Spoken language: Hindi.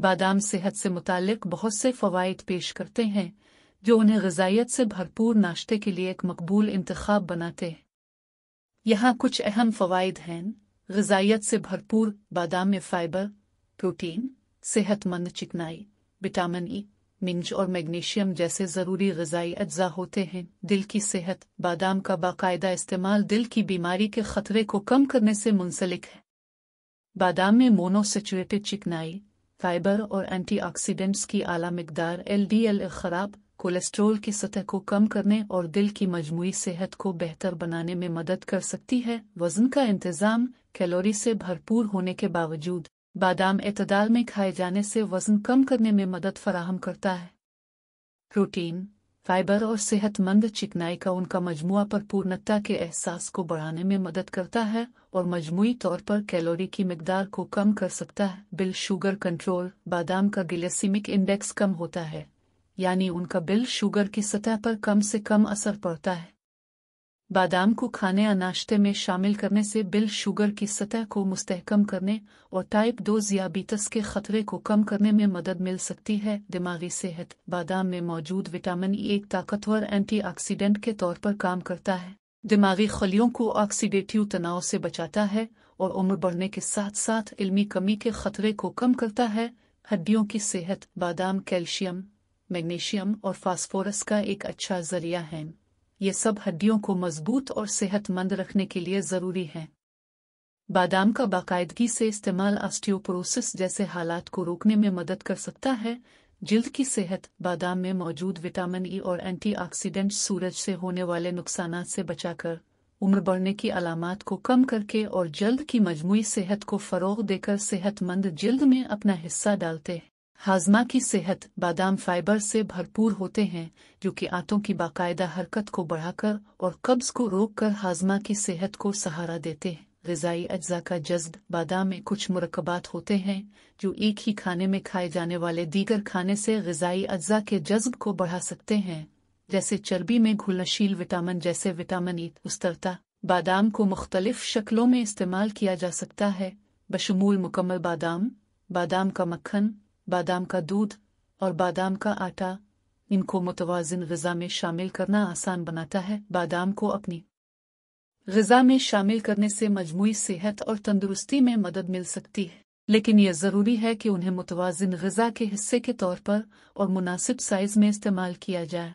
बादाम सेहत से मुतालिक बहुत से फ़वाद पेश करते हैं जो उन्हें गजाइत से भरपूर नाश्ते के लिए एक मकबूल इंतखब बनाते हैं यहाँ कुछ अहम फ़वाद हैं गजाइत से भरपूर बादाम में फ़ाइबर प्रोटीन सेहतमंद चिकनाई विटामिन ई मिंज और मैग्नीशियम जैसे ज़रूरी गजाई अज्जा होते हैं दिल की सेहत बादाम का बाकायदा इस्तेमाल दिल की बीमारी के ख़तरे को कम करने से मुंसलिक है बादाम में मोनोसेचुएटेड चिकनाई फाइबर और एंटीऑक्सीडेंट्स की आला मकदार एल डी एल खराब कोलेस्ट्रोल की सतह को कम करने और दिल की मजमू सेहत को बेहतर बनाने में मदद कर सकती है वजन का इंतजाम कैलोरी से भरपूर होने के बावजूद बादाम एतदाल में खाए जाने से वजन कम करने में मदद फराहम करता है प्रोटीन फाइबर और सेहतमंद चिकनाई का उनका मजमुआ पर पूर्णता के एहसास को बढ़ाने में मदद करता है और मजमू तौर पर कैलोरी की मकदार को कम कर सकता है बिल शुगर कंट्रोल बादाम का गिलेसिमिक इंडेक्स कम होता है यानी उनका बिल शुगर की सतह पर कम से कम असर पड़ता है बादाम को खाने या नाश्ते में शामिल करने से बिल शुगर की सतह को मुस्तहकम करने और टाइप दो जियाबीतस के खतरे को कम करने में मदद मिल सकती है दिमागी सेहत बादाम में मौजूद विटामिन ई एक ताकतवर एंटीऑक्सीडेंट के तौर पर काम करता है दिमागी खलियों को ऑक्सीडेटिव तनाव से बचाता है और उम्र बढ़ने के साथ साथ इलमी कमी के खतरे को कम करता है हड्डियों की सेहत बादाम कैल्शियम मैग्नीशियम और फास्फोरस का एक अच्छा जरिया है ये सब हड्डियों को मजबूत और सेहतमंद रखने के लिए ज़रूरी हैं बादाम का बाकायदगी से इस्तेमाल ऑस्टियोपोरोसिस जैसे हालात को रोकने में मदद कर सकता है जिल्द की सेहत बादाम में मौजूद विटामिन ई e और एंटीऑक्सीडेंट सूरज से होने वाले नुकसान से बचाकर उम्र बढ़ने की अलामत को कम करके और जल्द की मजमू सेहत को फ़रोग देकर सेहतमंद जल्द में अपना हिस्सा डालते हैं हाजमा की सेहत बादाम फाइबर से भरपूर होते हैं जो कि आंतों की बाकायदा हरकत को बढ़ाकर और कब्ज को रोककर हाजमा की सेहत को सहारा देते हैं गजाई अज्जा का जज्ब बादाम में कुछ मरकबात होते हैं जो एक ही खाने में खाए जाने वाले दीगर खाने से गजाई अज्जा के जज्ब को बढ़ा सकते हैं जैसे चर्बी में घुलनशील विटामिन जैसे विटामिन ई उस्तरता बादाम को मुख्तलिफ शक्लों में इस्तेमाल किया जा सकता है बशमूल मुकम्मल बादाम बादाम का मक्खन बादाम का दूध और बादाम का आटा इनको मुतवाजन गज़ा में शामिल करना आसान बनाता है बादाम को अपनी गज़ा में शामिल करने से मजमू सेहत और तंदुरुस्ती में मदद मिल सकती है लेकिन यह ज़रूरी है कि उन्हें मुतवाजन गज़ा के हिस्से के तौर पर और मुनासिब साइज़ में इस्तेमाल किया जाए